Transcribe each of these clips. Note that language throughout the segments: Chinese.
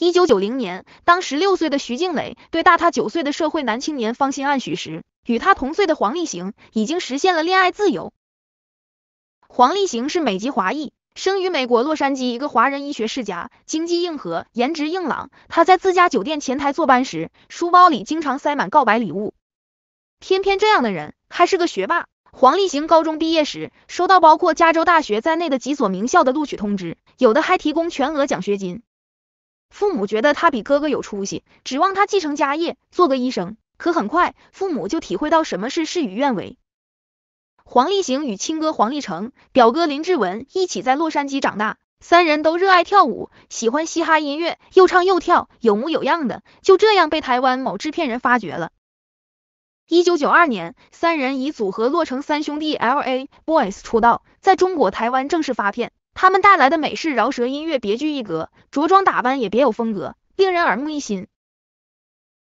一九九零年，当十六岁的徐静蕾对大她九岁的社会男青年芳心暗许时，与她同岁的黄立行已经实现了恋爱自由。黄立行是美籍华裔，生于美国洛杉矶一个华人医学世家，经济硬核，颜值硬朗。他在自家酒店前台坐班时，书包里经常塞满告白礼物。偏偏这样的人还是个学霸。黄立行高中毕业时，收到包括加州大学在内的几所名校的录取通知，有的还提供全额奖学金。父母觉得他比哥哥有出息，指望他继承家业，做个医生。可很快，父母就体会到什么是事与愿违。黄立行与亲哥黄立成、表哥林志文一起在洛杉矶长大，三人都热爱跳舞，喜欢嘻哈音乐，又唱又跳，有模有样的，就这样被台湾某制片人发掘了。一九九二年，三人以组合“洛城三兄弟 ”（L.A. Boys） 出道，在中国台湾正式发片。他们带来的美式饶舌音乐别具一格，着装打扮也别有风格，令人耳目一新。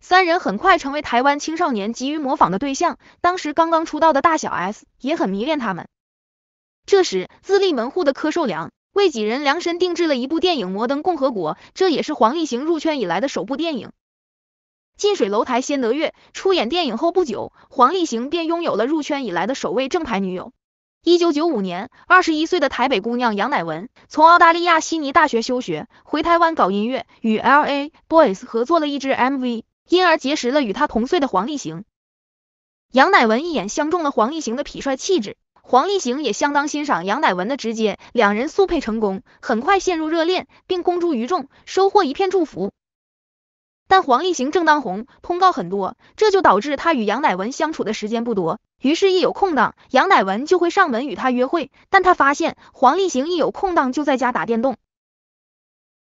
三人很快成为台湾青少年急于模仿的对象，当时刚刚出道的大小 S 也很迷恋他们。这时，自立门户的柯受良为几人量身定制了一部电影《摩登共和国》，这也是黄立行入圈以来的首部电影。近水楼台先得月，出演电影后不久，黄立行便拥有了入圈以来的首位正牌女友。一九九五年，二十一岁的台北姑娘杨乃文从澳大利亚悉尼大学休学，回台湾搞音乐，与 L.A. Boys 合作了一支 MV，因而结识了与她同岁的黄立行。杨乃文一眼相中了黄立行的痞帅气质，黄立行也相当欣赏杨乃文的直接，两人速配成功，很快陷入热恋，并公诸于众，收获一片祝福。但黄立行正当红，通告很多，这就导致他与杨乃文相处的时间不多。于是，一有空档，杨乃文就会上门与他约会。但他发现，黄立行一有空档就在家打电动，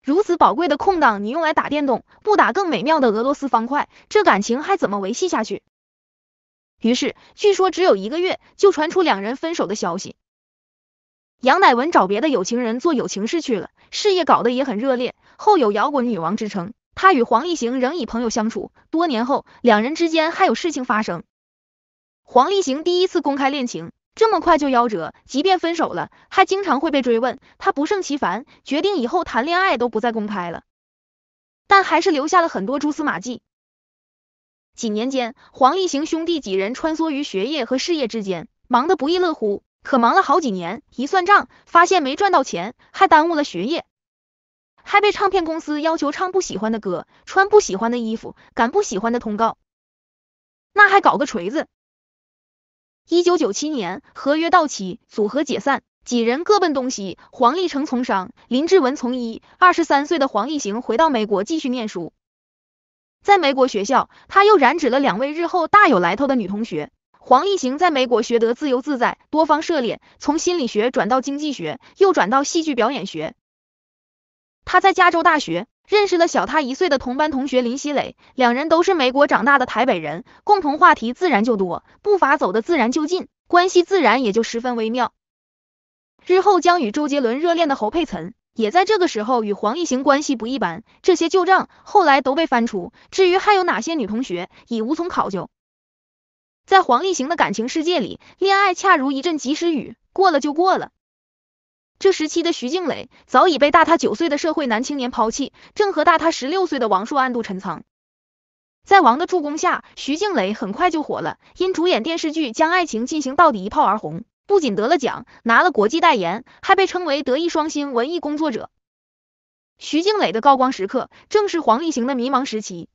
如此宝贵的空档你用来打电动，不打更美妙的俄罗斯方块，这感情还怎么维系下去？于是，据说只有一个月，就传出两人分手的消息。杨乃文找别的有情人做有情事去了，事业搞得也很热烈，后有摇滚女王之称。他与黄立行仍以朋友相处，多年后两人之间还有事情发生。黄立行第一次公开恋情，这么快就夭折，即便分手了，还经常会被追问，他不胜其烦，决定以后谈恋爱都不再公开了。但还是留下了很多蛛丝马迹。几年间，黄立行兄弟几人穿梭于学业和事业之间，忙得不亦乐乎。可忙了好几年，一算账，发现没赚到钱，还耽误了学业。还被唱片公司要求唱不喜欢的歌，穿不喜欢的衣服，赶不喜欢的通告，那还搞个锤子！一九九七年合约到期，组合解散，几人各奔东西。黄立成从商，林志文从医。二十三岁的黄立行回到美国继续念书，在美国学校，他又染指了两位日后大有来头的女同学。黄立行在美国学得自由自在，多方涉猎，从心理学转到经济学，又转到戏剧表演学。他在加州大学认识了小他一岁的同班同学林希蕾，两人都是美国长大的台北人，共同话题自然就多，步伐走的自然就近，关系自然也就十分微妙。日后将与周杰伦热恋的侯佩岑，也在这个时候与黄立行关系不一般，这些旧账后来都被翻出。至于还有哪些女同学，已无从考究。在黄立行的感情世界里，恋爱恰如一阵及时雨，过了就过了。这时期的徐静蕾早已被大她九岁的社会男青年抛弃，正和大她十六岁的王朔暗度陈仓。在王的助攻下，徐静蕾很快就火了，因主演电视剧《将爱情进行到底》一炮而红，不仅得了奖，拿了国际代言，还被称为德艺双馨文艺工作者。徐静蕾的高光时刻，正是黄立行的迷茫时期。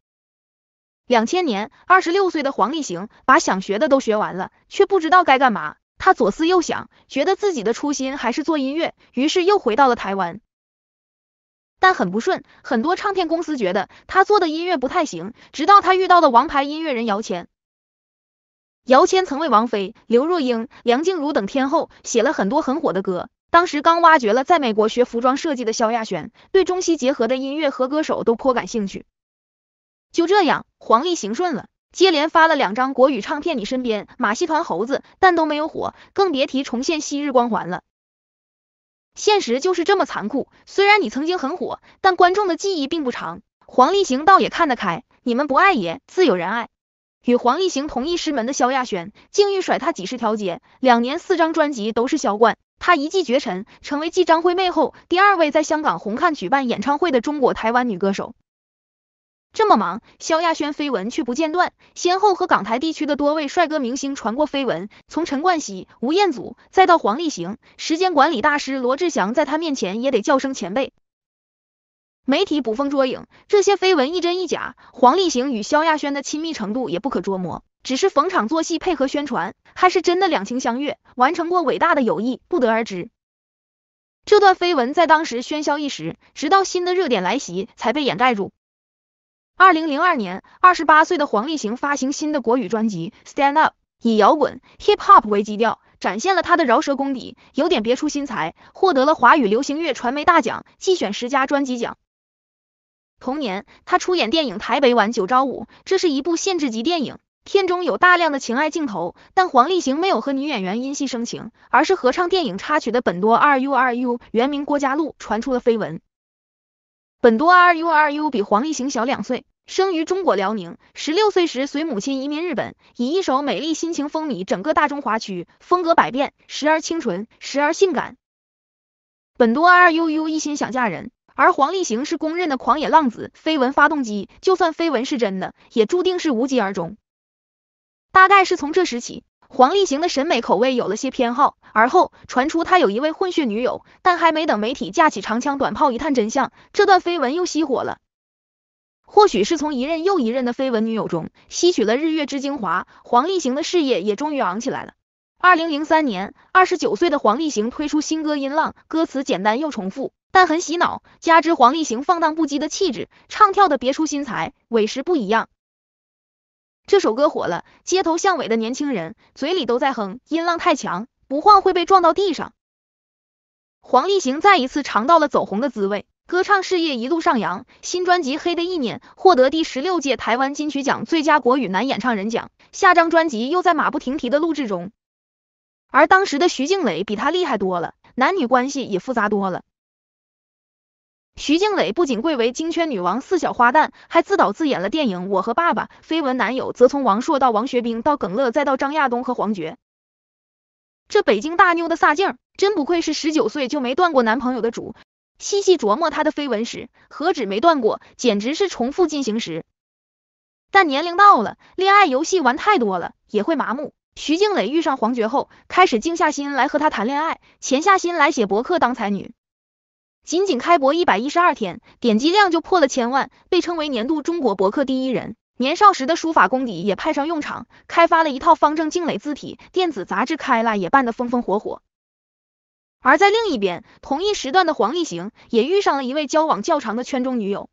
两千年，二十六岁的黄立行把想学的都学完了，却不知道该干嘛。他左思右想，觉得自己的初心还是做音乐，于是又回到了台湾，但很不顺，很多唱片公司觉得他做的音乐不太行。直到他遇到的王牌音乐人姚谦，姚谦曾为王菲、刘若英、梁静茹等天后写了很多很火的歌。当时刚挖掘了在美国学服装设计的萧亚轩，对中西结合的音乐和歌手都颇感兴趣。就这样，黄立行顺了。接连发了两张国语唱片，你身边、马戏团猴子，但都没有火，更别提重现昔日光环了。现实就是这么残酷。虽然你曾经很火，但观众的记忆并不长。黄立行倒也看得开，你们不爱也自有人爱。与黄立行同一师门的萧亚轩，境遇甩他几十条街。两年四张专辑都是销冠，她一骑绝尘，成为继张惠妹后第二位在香港红磡举办演唱会的中国台湾女歌手。这么忙，萧亚轩绯闻却不间断，先后和港台地区的多位帅哥明星传过绯闻，从陈冠希、吴彦祖再到黄立行，时间管理大师罗志祥在他面前也得叫声前辈。媒体捕风捉影，这些绯闻一真一假，黄立行与萧亚轩的亲密程度也不可捉摸，只是逢场作戏配合宣传，还是真的两情相悦，完成过伟大的友谊不得而知。这段绯闻在当时喧嚣一时，直到新的热点来袭才被掩盖住。二零零二年，二十八岁的黄立行发行新的国语专辑《Stand Up》，以摇滚、hip hop 为基调，展现了他的饶舌功底，有点别出心裁，获得了华语流行乐传媒大奖季选十佳专辑奖。同年，他出演电影《台北晚九朝五》，这是一部限制级电影，片中有大量的情爱镜头，但黄立行没有和女演员因戏生情，而是合唱电影插曲的本多二 u 二 u，原名郭嘉露，传出了绯闻。本多二 u 二 u 比黄立行小两岁。生于中国辽宁，十六岁时随母亲移民日本，以一首《美丽心情》风靡整个大中华区，风格百变，时而清纯，时而性感。本多二悠悠一心想嫁人，而黄立行是公认的狂野浪子，绯闻发动机。就算绯闻是真的，也注定是无疾而终。大概是从这时起，黄立行的审美口味有了些偏好。而后传出他有一位混血女友，但还没等媒体架起长枪短炮一探真相，这段绯闻又熄火了。或许是从一任又一任的绯闻女友中吸取了日月之精华，黄立行的事业也终于昂起来了。二零零三年，二十九岁的黄立行推出新歌《音浪》，歌词简单又重复，但很洗脑。加之黄立行放荡不羁的气质，唱跳的别出心裁，委实不一样。这首歌火了，街头巷尾的年轻人嘴里都在哼。音浪太强，不晃会被撞到地上。黄立行再一次尝到了走红的滋味。歌唱事业一路上扬，新专辑《黑的意念》获得第十六届台湾金曲奖最佳国语男演唱人奖，下张专辑又在马不停蹄的录制中。而当时的徐静蕾比她厉害多了，男女关系也复杂多了。徐静蕾不仅贵为金圈女王四小花旦，还自导自演了电影《我和爸爸》，绯闻男友则从王朔到王学兵到耿乐再到张亚东和黄觉，这北京大妞的撒劲儿，真不愧是十九岁就没断过男朋友的主。细细琢磨他的绯闻时，何止没断过，简直是重复进行时。但年龄到了，恋爱游戏玩太多了，也会麻木。徐静蕾遇上黄觉后，开始静下心来和他谈恋爱，潜下心来写博客当才女。仅仅开博一百一十二天，点击量就破了千万，被称为年度中国博客第一人。年少时的书法功底也派上用场，开发了一套方正静蕾字体。电子杂志开了也办得风风火火。而在另一边，同一时段的黄立行也遇上了一位交往较长的圈中女友。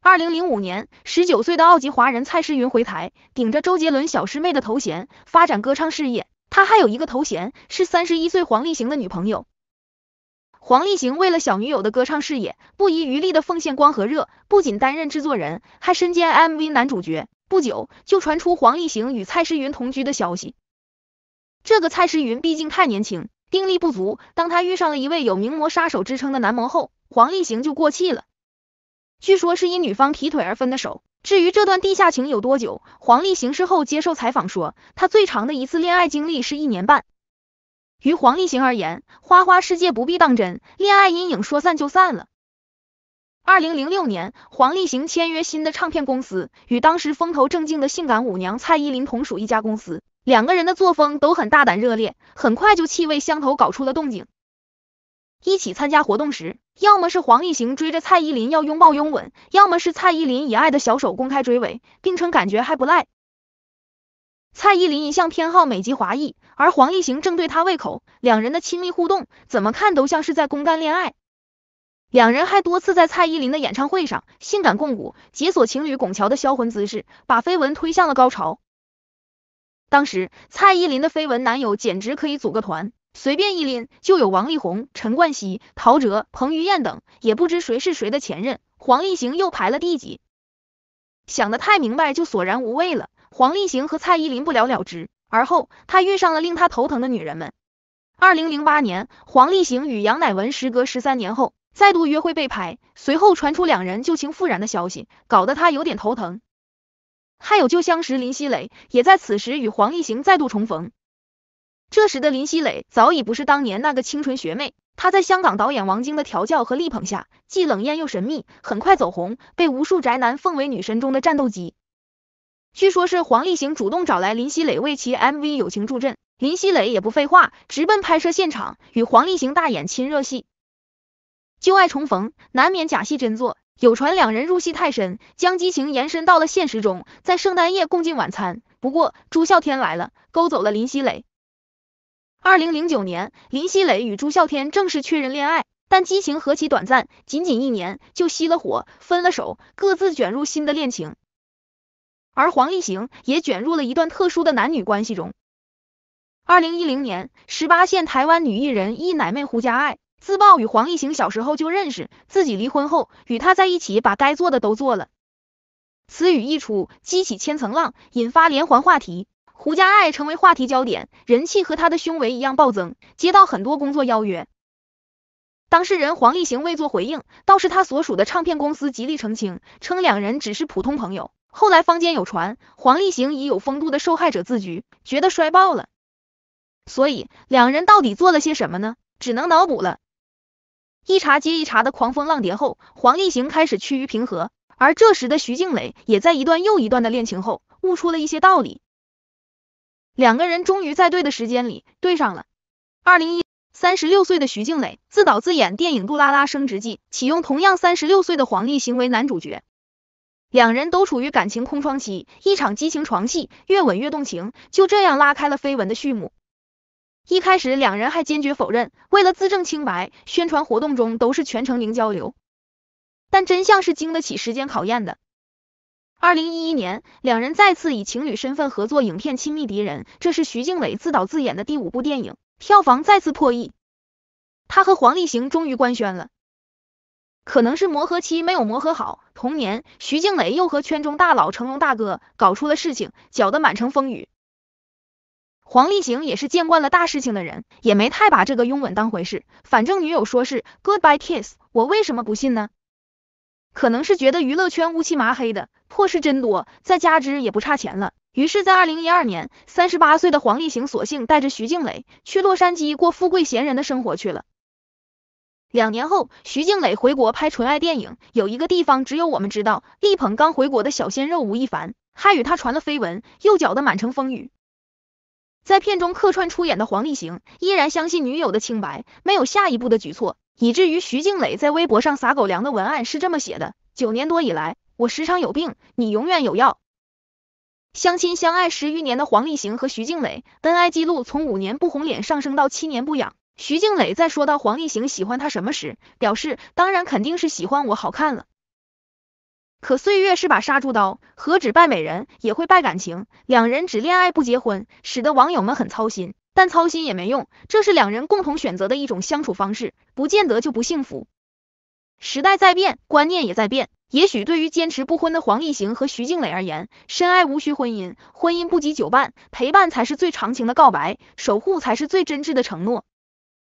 二零零五年，十九岁的奥籍华人蔡诗芸回台，顶着周杰伦小师妹的头衔发展歌唱事业。他还有一个头衔是三十一岁黄立行的女朋友。黄立行为了小女友的歌唱事业，不遗余力的奉献光和热，不仅担任制作人，还身兼 MV 男主角。不久就传出黄立行与蔡诗芸同居的消息。这个蔡诗芸毕竟太年轻。定力不足，当他遇上了一位有“名模杀手”之称的男模后，黄立行就过气了。据说是因女方劈腿而分的手。至于这段地下情有多久，黄立行事后接受采访说，他最长的一次恋爱经历是一年半。于黄立行而言，花花世界不必当真，恋爱阴影说散就散了。二零零六年，黄立行签约新的唱片公司，与当时风头正劲的性感舞娘蔡依林同属一家公司。两个人的作风都很大胆热烈，很快就气味相投，搞出了动静。一起参加活动时，要么是黄立行追着蔡依林要拥抱拥吻，要么是蔡依林以爱的小手公开追尾，并称感觉还不赖。蔡依林一向偏好美籍华裔，而黄立行正对她胃口，两人的亲密互动怎么看都像是在公干恋爱。两人还多次在蔡依林的演唱会上性感共舞，解锁情侣拱桥的销魂姿势，把绯闻推向了高潮。当时蔡依林的绯闻男友简直可以组个团，随便一拎就有王力宏、陈冠希、陶喆、彭于晏等，也不知谁是谁的前任。黄立行又排了第几？想得太明白就索然无味了。黄立行和蔡依林不了了之，而后他遇上了令他头疼的女人们。二零零八年，黄立行与杨乃文时隔十三年后再度约会被拍，随后传出两人旧情复燃的消息，搞得他有点头疼。还有旧相识林熙蕾，也在此时与黄立行再度重逢。这时的林熙蕾早已不是当年那个清纯学妹，她在香港导演王晶的调教和力捧下，既冷艳又神秘，很快走红，被无数宅男奉为女神中的战斗机。据说是黄立行主动找来林熙蕾为其 MV 友情助阵，林熙蕾也不废话，直奔拍摄现场，与黄立行大演亲热戏。旧爱重逢，难免假戏真做。有传两人入戏太深，将激情延伸到了现实中，在圣诞夜共进晚餐。不过朱孝天来了，勾走了林熙蕾。二零零九年，林熙蕾与朱孝天正式确认恋爱，但激情何其短暂，仅仅一年就熄了火，分了手，各自卷入新的恋情。而黄立行也卷入了一段特殊的男女关系中。二零一零年，十八线台湾女艺人一奶妹胡佳爱。自曝与黄立行小时候就认识，自己离婚后与他在一起，把该做的都做了。此语一出，激起千层浪，引发连环话题，胡家爱成为话题焦点，人气和他的胸围一样暴增，接到很多工作邀约。当事人黄立行未做回应，倒是他所属的唱片公司极力澄清，称两人只是普通朋友。后来坊间有传，黄立行以有风度的受害者自居，觉得摔爆了。所以两人到底做了些什么呢？只能脑补了。一茬接一茬的狂风浪蝶后，黄立行开始趋于平和，而这时的徐静蕾也在一段又一段的恋情后悟出了一些道理。两个人终于在对的时间里对上了。二零一三十六岁的徐静蕾自导自演电影《杜拉拉升职记》，启用同样三十六岁的黄立行为男主角，两人都处于感情空窗期，一场激情床戏越吻越动情，就这样拉开了绯闻的序幕。一开始两人还坚决否认，为了自证清白，宣传活动中都是全程零交流。但真相是经得起时间考验的。二零一一年，两人再次以情侣身份合作影片《亲密敌人》，这是徐静蕾自导自演的第五部电影，票房再次破亿。他和黄立行终于官宣了，可能是磨合期没有磨合好。同年，徐静蕾又和圈中大佬成龙大哥搞出了事情，搅得满城风雨。黄立行也是见惯了大事情的人，也没太把这个拥吻当回事。反正女友说是 goodbye kiss，我为什么不信呢？可能是觉得娱乐圈乌漆麻黑的破事真多，再加之也不差钱了，于是，在二零一二年，三十八岁的黄立行索性带着徐静蕾去洛杉矶过富贵闲人的生活去了。两年后，徐静蕾回国拍纯爱电影，有一个地方只有我们知道，力捧刚回国的小鲜肉吴亦凡，还与他传了绯闻，又搅得满城风雨。在片中客串出演的黄立行依然相信女友的清白，没有下一步的举措，以至于徐静蕾在微博上撒狗粮的文案是这么写的：九年多以来，我时常有病，你永远有药。相亲相爱十余年的黄立行和徐静蕾恩爱记录从五年不红脸上升到七年不痒。徐静蕾在说到黄立行喜欢她什么时，表示当然肯定是喜欢我好看了。可岁月是把杀猪刀，何止败美人，也会败感情。两人只恋爱不结婚，使得网友们很操心，但操心也没用，这是两人共同选择的一种相处方式，不见得就不幸福。时代在变，观念也在变，也许对于坚持不婚的黄立行和徐静蕾而言，深爱无需婚姻，婚姻不及久伴，陪伴才是最长情的告白，守护才是最真挚的承诺。